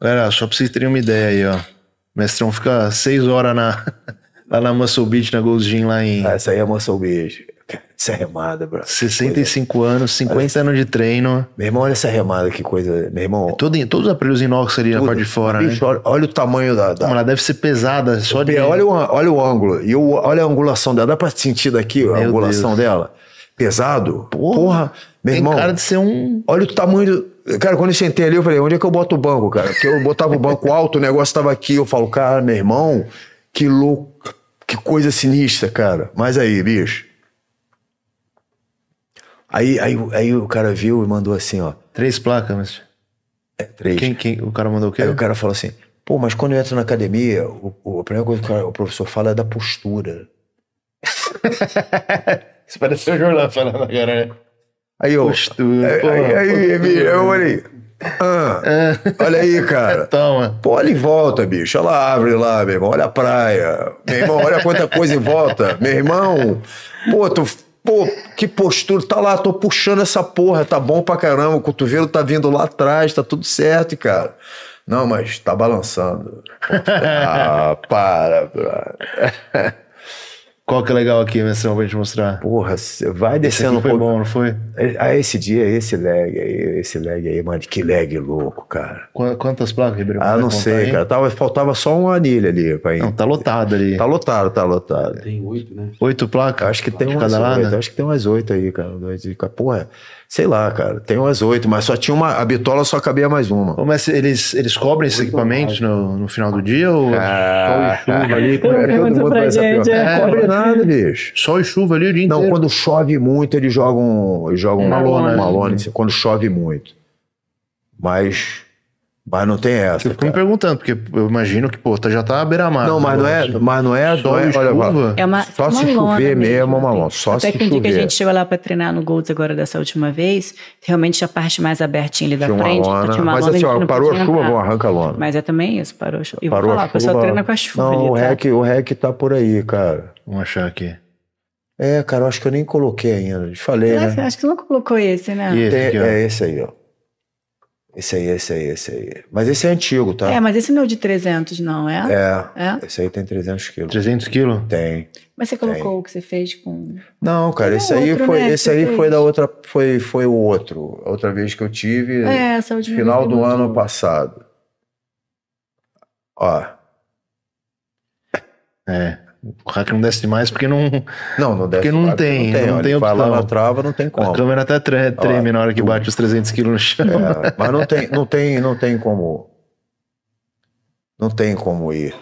Galera, só pra vocês terem uma ideia aí, ó. O mestrão fica seis horas na, lá na Muscle Beach, na Gold's Gym, lá em... Ah, essa aí é Muscle Beach. Essa é remada, bro. 65 coisa. anos, 50 olha, anos de treino. Meu irmão, olha essa remada, que coisa. Meu irmão. É todo, todos os aparelhos inox ali Tudo. na parte de fora, né? bicho, né? Olha, olha, o tamanho da. da... ela deve ser pesada, só de. Olha o, olha o ângulo. E o, olha a angulação dela. Dá pra sentir daqui Meu a angulação Deus. dela? pesado. Porra, Porra meu tem irmão. Tem cara de ser um. Olha o tamanho do. Cara, quando eu sentei ali, eu falei, onde é que eu boto o banco, cara? Porque eu botava o banco alto, o negócio estava aqui. Eu falo, cara, meu irmão, que louco, que coisa sinistra, cara. Mas aí, bicho. Aí, aí, aí o cara viu e mandou assim, ó. Três placas, mas. É, três. Quem, quem, o cara mandou o quê? Aí o cara falou assim, pô, mas quando eu entro na academia, o, o a primeira coisa que o, cara, o professor fala é da postura. Isso parece o Jorlan falando agora, né? Aí eu. Postura, aí, porra, aí, aí, eu olhei. Ah, é. olha aí, cara. Toma. Pô, olha em volta, bicho. Olha abre lá, meu irmão. Olha a praia. Meu irmão, olha quanta coisa em volta. Meu irmão, pô, tu pô, que postura, tá lá, tô puxando essa porra, tá bom pra caramba, o cotovelo tá vindo lá atrás, tá tudo certo, cara. Não, mas tá balançando. ah, para, para. Qual que é legal aqui, né, Menção, pra gente mostrar? Porra, vai descendo um pouco. foi bom, não foi? É, ah, esse dia, esse lag aí, esse lag aí, mano, que lag louco, cara. Quantas placas, Ribeirão? Ah, não sei, aí? cara. Tava, faltava só uma anilha ali pra ir. Não, tá lotado ali. Tá lotado, tá lotado. Tem oito, né? Oito placas? Acho que tem umas oito, acho que tem umas oito aí, cara. Porra, sei lá, cara. Tem umas oito, mas só tinha uma, a bitola só cabia mais uma. Mas eles, eles cobrem esses equipamentos no, no final do dia ou... É ah, chuva ali, todo mundo vai saber. É, é cobre não nada, uhum. bicho. Sol e chuva ali o dia Não, inteiro. quando chove muito, eles jogam, eles jogam é, malone. malone. Quando chove muito. Mas mas não tem essa. Eu tipo, fico cara. me perguntando, porque eu imagino que, pô, tá, já tá à beira-mar. Não, mas não, é, mas não é a é, olha, chuva. É uma, só é uma se chover mesmo, é uma lona. Só Até se que um chover. dia que a gente chegou lá para treinar no Golds agora dessa última vez, realmente a parte mais abertinha ali da tinha frente. Lona. Tinha uma mas lona, assim, ó, parou a chuva, vão arranca a lona. Mas é também isso, parou a chuva. E parou vou falar, a treina com a chuva. Não, ali, o, tá? rec, o rec tá por aí, cara. Vamos achar aqui. É, cara, eu acho que eu nem coloquei ainda. falei, né? Acho que você não colocou esse, né? Esse é, aqui, é esse aí, ó. Esse aí, esse aí, esse aí. Mas esse é antigo, tá? É, mas esse não é de 300, não, é? É. é? Esse aí tem 300 quilos. 300 quilos? Tem. Mas você colocou tem. o que você fez com... Não, cara, esse aí, outro, foi, né, esse aí foi da outra... Foi, foi o outro. A outra vez que eu tive... É, essa última Final do ano passado. Ó. É. O hack não desce demais porque não. Não, não desce Porque não tem. Não tem, não tem ele opção. na trava, não tem como. A câmera até tre treme na hora que bate os 300 quilos no chão. É, mas não tem, não, tem, não tem como. Não tem como ir.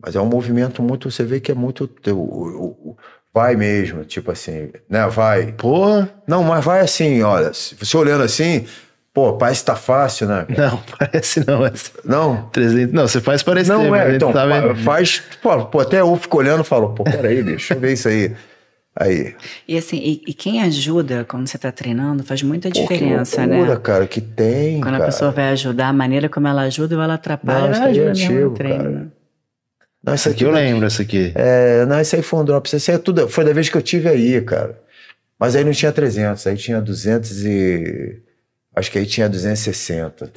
Mas é um movimento muito. Você vê que é muito. O, o, o, vai mesmo, tipo assim, né? Vai. Porra! Não, mas vai assim, olha. Você olhando assim, Pô, parece que tá fácil, né? Não, parece não. Mas... Não? 300... Não, você faz parecer. Não, é, então, tava... Tá faz... Pô, pô, até eu fico olhando e falo, pô, peraí, deixa eu ver isso aí. Aí. E assim, e, e quem ajuda quando você está treinando faz muita diferença, pô, que né? loucura, né? cara, que tem, Quando cara. a pessoa vai ajudar, a maneira como ela ajuda ou ela atrapalha, não, ela é ajuda é antigo, no treino. Cara. Não, isso aqui, aqui eu é lembro, isso aqui. É, não, isso aí foi um drop. Isso aí é tudo, foi da vez que eu tive aí, cara. Mas aí não tinha 300, aí tinha 200 e... Acho que aí tinha 260.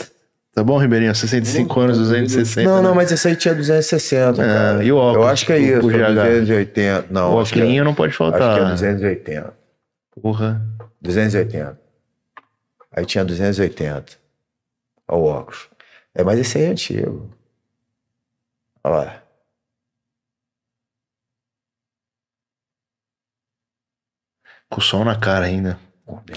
Tá bom, Ribeirinho? 65 anos, 260. Não, não, né? mas esse aí tinha 260, é, cara. E o óculos? Eu acho que é isso, 280. Né? Não, o óculos não pode faltar. Acho que é 280. É Porra. 280. Aí tinha 280. Olha o óculos. É, mas esse aí é antigo. Olha lá. Com o som na cara ainda.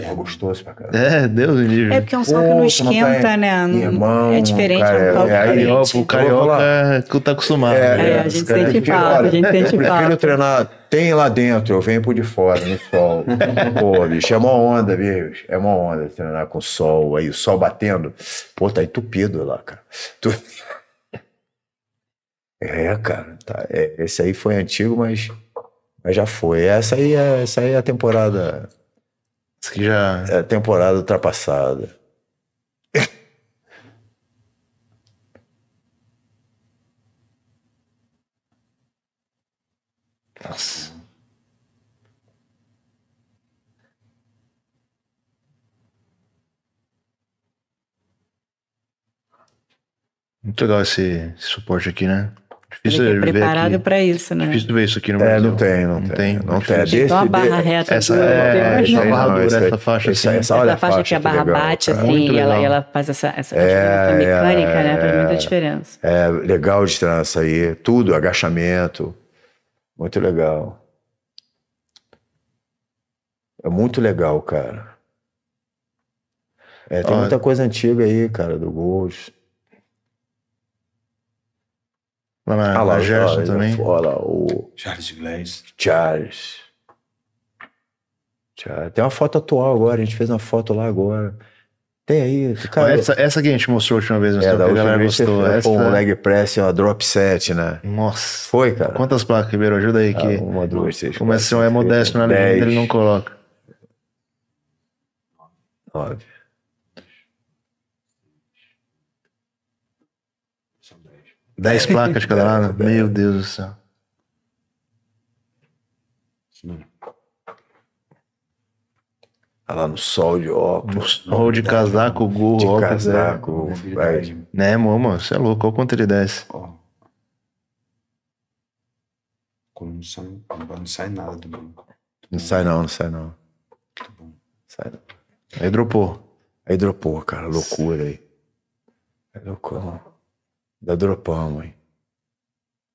É gostoso pra caralho. É, Deus me livre. É porque é um som que não esquenta, tá né? não né? Irmão, é diferente. Cara, é um é, carioca, o carioca que tá acostumado. É, é, a é, gente cara, sente falta, a gente sente falta. Eu prefiro treinar, tem lá dentro, eu venho por de fora, no sol. Pô, bicho, é uma onda, viu? É uma onda treinar com o sol, aí o sol batendo. Pô, tá entupido lá, cara. Tu... É, cara, tá, é, esse aí foi antigo, mas, mas já foi. Essa aí, é, essa aí é a temporada isso aqui já. É temporada ultrapassada. Nossa. Muito legal esse, esse suporte aqui, né? Difícil é preparado para isso, né? Difícil ver isso aqui no é, Não tem, não, não tem. Não tem. É desse, a barra reta. Essa, dura, é, é, essa barra dura, essa faixa. Essa, assim, essa, essa faixa, faixa que é a barra legal, bate, cara. É assim, e ela, ela, faz essa, essa, essa é, mecânica, né? Faz muita diferença. É, legal de trança aí. Tudo, agachamento. Muito legal. É muito legal, cara. É, tem Olha. muita coisa antiga aí, cara, do Ghost. Lá na, ah, lá, na Gerson lá, também. Olha o. Charles Iglesias. Charles. Charles. Tem uma foto atual agora, a gente fez uma foto lá agora. Tem aí. Cara, essa, essa que a gente mostrou a última vez no é, da última vez gostou. Essa, um leg press, uma drop set, né? Nossa. Foi, cara. Quantas placas, Ribeiro? Ajuda aí ah, que. Uma, duas, seis. Começa é modesto na né? ele não coloca. Nove. Dez placas cada lado? Meu Deus do céu. Tá lá no sol de óculos. No sol de casaco, gorro, de casaco, é. vai. Né, mano? Você é louco. Olha o quanto ele desce. Ó. Como não sai, não sai nada do banco Não sai não, não sai não. Muito tá bom. Sai não. Aí dropou. Aí dropou, cara. Loucura aí. É loucura. Da Dropão, hein?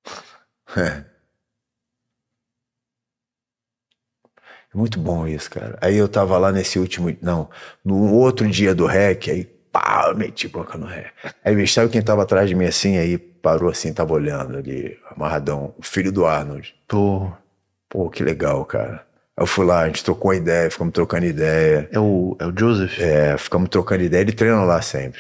É. é. Muito bom isso, cara. Aí eu tava lá nesse último. Não, no outro dia do rec, aí pá, meti boca no rec. Aí, bicho, sabe quem tava atrás de mim assim? Aí parou assim, tava olhando ali, amarradão. O filho do Arnold. pô Pô, que legal, cara. Eu fui lá, a gente trocou uma ideia, ficamos trocando ideia. É o, é o Joseph? É, ficamos trocando ideia, ele treina lá sempre.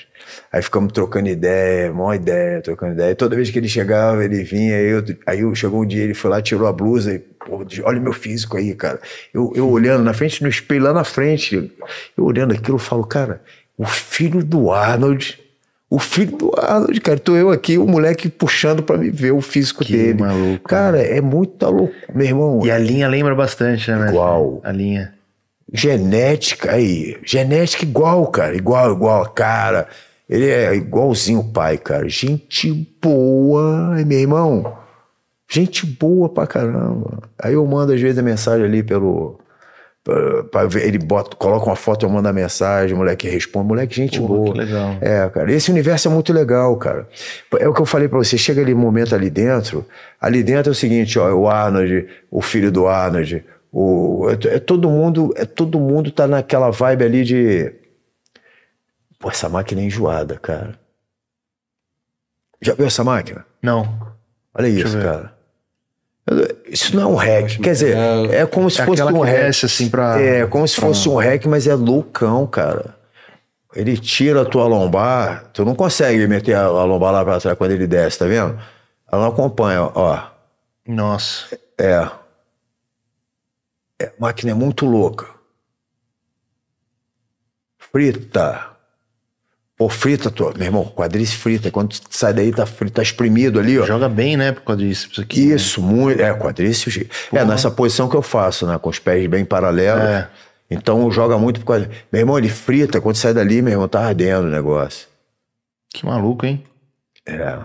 Aí ficamos trocando ideia, maior ideia, trocando ideia. Toda vez que ele chegava, ele vinha, aí, eu, aí chegou um dia, ele foi lá, tirou a blusa e, pô, olha o meu físico aí, cara. Eu, eu olhando na frente, no espelho lá na frente, eu olhando aquilo, eu falo, cara, o filho do Arnold o filho do Arnold, cara. Tô eu aqui, o moleque puxando para me ver o físico que dele. Maluco, cara, né? é muita louco meu irmão. E a linha lembra bastante, né? Igual. A linha. Genética, aí. Genética igual, cara. Igual, igual. Cara, ele é igualzinho o pai, cara. Gente boa, meu irmão. Gente boa pra caramba. Aí eu mando às vezes a mensagem ali pelo ele bota, coloca uma foto, eu mando a mensagem, o moleque responde, moleque, gente boa. Que legal. É, cara, esse universo é muito legal, cara. É o que eu falei para você, chega ali momento ali dentro, ali dentro é o seguinte, ó, o Arnold, o filho do Arnold, o é, é todo mundo, é todo mundo tá naquela vibe ali de Pô, essa máquina é enjoada, cara. Já viu essa máquina? Não. Olha Deixa isso, cara. Isso não é um hack. Quer dizer, é, é como é se é fosse um hack. Assim pra, é, como se pra... fosse um hack, mas é loucão, cara. Ele tira a tua lombar, tu não consegue meter a, a lombar lá pra trás quando ele desce, tá vendo? Ela não acompanha, ó. Nossa. É. é a máquina é muito louca. Frita. Pô, frita, tô, meu irmão, quadríceps frita. Quando sai daí, tá frita, tá espremido ali, ó. Joga bem, né, pro quadríceps aqui. Né? Isso, né? muito. É, quadríceps. É, nessa posição que eu faço, né? Com os pés bem paralelos. É. Então joga muito pro quadríceps. Meu irmão, ele frita. Quando sai dali, meu irmão, tá ardendo o negócio. Que maluco, hein? É.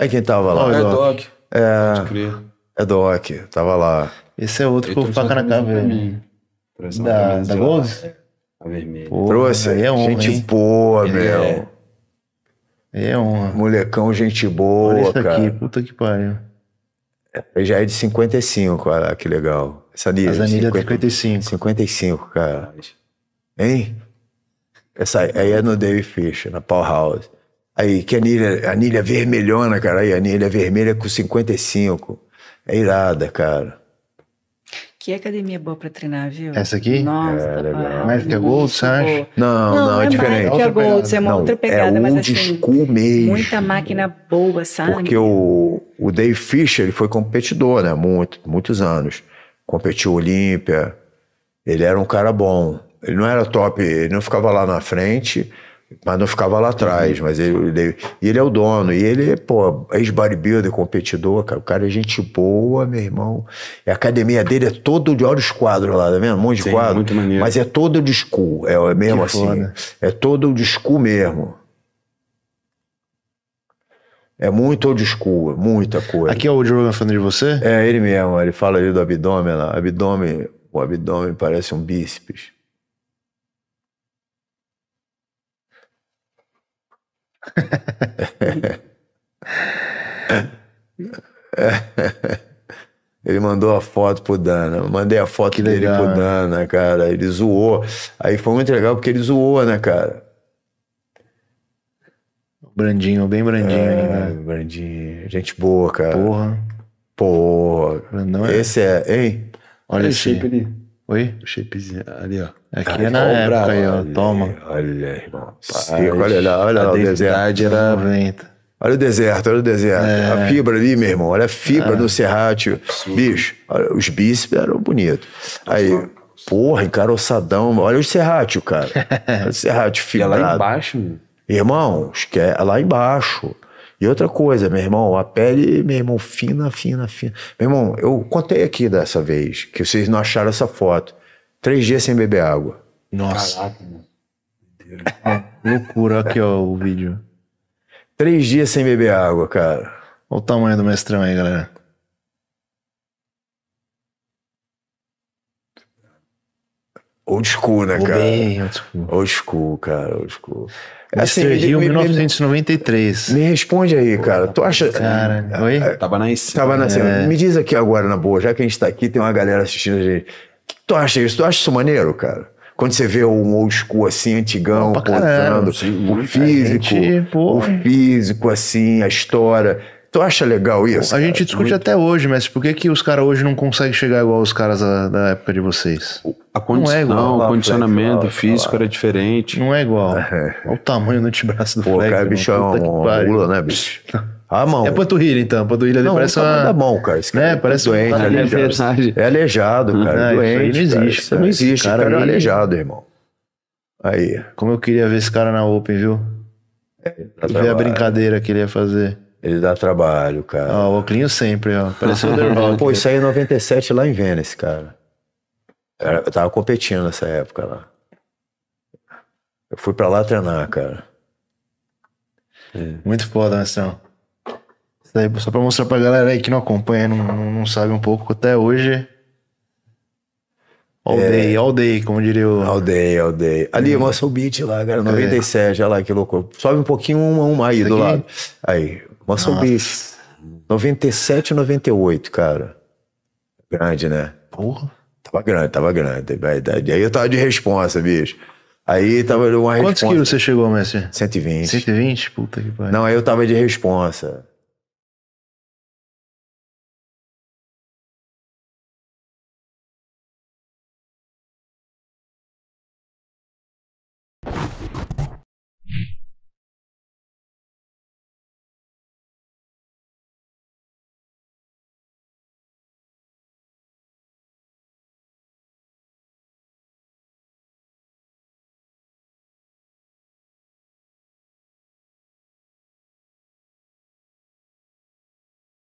É quem tava lá. Oh, é Doc. É. É Doc, tava lá. Esse é outro que eu vou na cara, velho. Da, da Gold? A vermelha. Porra, Trouxe. É honra, gente hein? boa, Ele meu. É... é honra. Molecão, gente boa, Olha isso cara. aqui, puta que pariu. Ele é, já é de 55, olha que legal. Essa anilha, As anilhas 50, é 55. 55, cara. Hein? Essa aí é no Dave Fisher, na Powerhouse. Aí, que anilha, anilha vermelhona, cara. Aí, anilha vermelha com 55. É irada, cara. Que academia boa pra treinar, viu? Essa aqui? Nossa, é, legal. Mas que é Gold, você acha? Não, não, não, é, é diferente. Não é Gold, é uma não, outra é pegada. É mas assim, mesmo. Muita máquina boa, sabe? Porque o, o Dave Fisher, ele foi competidor, né? Muito, muitos anos. Competiu Olímpia. Ele era um cara bom. Ele não era top, ele não ficava lá na frente, mas não ficava lá atrás, mas ele, ele, ele é o dono. E ele, pô, ex-bodybuilder, competidor, cara. O cara é gente boa, meu irmão. E a academia dele é todo de. Olha os quadros lá, tá vendo? Um monte de Sim, quadro. Muito maneiro. Mas é todo de school, é, é mesmo que assim. Foda. É todo de school mesmo. É muito old school, é muita coisa. Aqui é o Old falando de você? É, ele mesmo. Ele fala ali do abdômen lá. Abdômen, o abdômen parece um bíceps. Ele mandou a foto pro Dana. Eu mandei a foto que dele legal, pro Dana, cara. Ele zoou. Aí foi muito legal porque ele zoou, né, cara? Brandinho, bem Brandinho é, Né? Brandinho. Gente boa, cara. Porra. Porra. não é... Esse é, hein? Olha esse. chip ali. Oi? O shapezinho ali, ó. Aqui Cara, é na época bravo, aí, ó. Olha, Toma. Olha, irmão. olha lá, olha lá. A o deserto era 90. Olha o deserto, olha o deserto. É. A fibra ali, meu irmão. Olha a fibra é. no serrátil. Bicho, olha, os bíceps eram bonitos. Aí, porra, encaroçadão. Olha o serrátil, cara. Olha o serrátil fibrado. E é lá embaixo, meu. Irmão, é lá embaixo. E outra coisa, meu irmão, a pele, meu irmão, fina, fina, fina. Meu irmão, eu contei aqui dessa vez que vocês não acharam essa foto. Três dias sem beber água. Nossa. Caraca, mano. Loucura, aqui ó o vídeo. Três dias sem beber água, cara. Olha o tamanho do mestrão aí, galera. Old school, né, cara? Bem old school. Old school, cara, old school. Mr. Assim, Hill, me, 1993. Me responde aí, Pô, cara. Tá tu acha. Cara, oi? É, tava na Tava na é. Me diz aqui agora, na boa, já que a gente tá aqui, tem uma galera assistindo a gente. Que tu acha isso? Tu acha isso maneiro, cara? Quando você vê um old school assim, antigão, contando. o físico, gente, o físico assim, a história. Tu acha legal isso? Bom, a gente discute Muito... até hoje, mas por que, que os caras hoje não conseguem chegar igual os caras da, da época de vocês? A condi... não é igual. Não, o condicionamento físico era diferente. Não é igual. É. Olha o tamanho do antebraço do Pô, Fleck. Cara, bicho é uma mula, né, bicho? A ah, mão. É panturrilha, então. panturrilha ali não, parece tá uma... mão, cara. Esse cara né, é parece doente. Tá aleijado. É aleijado, cara. Ah, doente, isso não existe. Cara. Isso não existe. Cara, cara é aleijado, irmão. Aí. Como eu queria ver esse cara na Open, viu? É, ver a tá brincadeira que ele ia fazer. Ele dá trabalho, cara. Ó, o Oclinho sempre, ó. Parece o Underdog. Pô, isso aí é 97 lá em Vênice, cara. Eu tava competindo nessa época lá. Eu fui pra lá treinar, cara. É. Muito foda, né, Marcelo. Isso aí, só pra mostrar pra galera aí que não acompanha, não, não sabe um pouco, até hoje. All é. day, all day, como diria o. All day, all day. Ali, mostra o beat lá, cara, 97, é. olha lá que loucura. Sobe um pouquinho, um um aí Isso do aqui? lado. Aí, Muscle Beast. 97, 98, cara. Grande, né? Porra. Tava grande, tava grande. Aí eu tava de responsa, bicho. Aí tava uma Quantos responsa. Quantos quilos você chegou, Messi? 120. 120? Puta que pariu. Não, aí eu tava de responsa.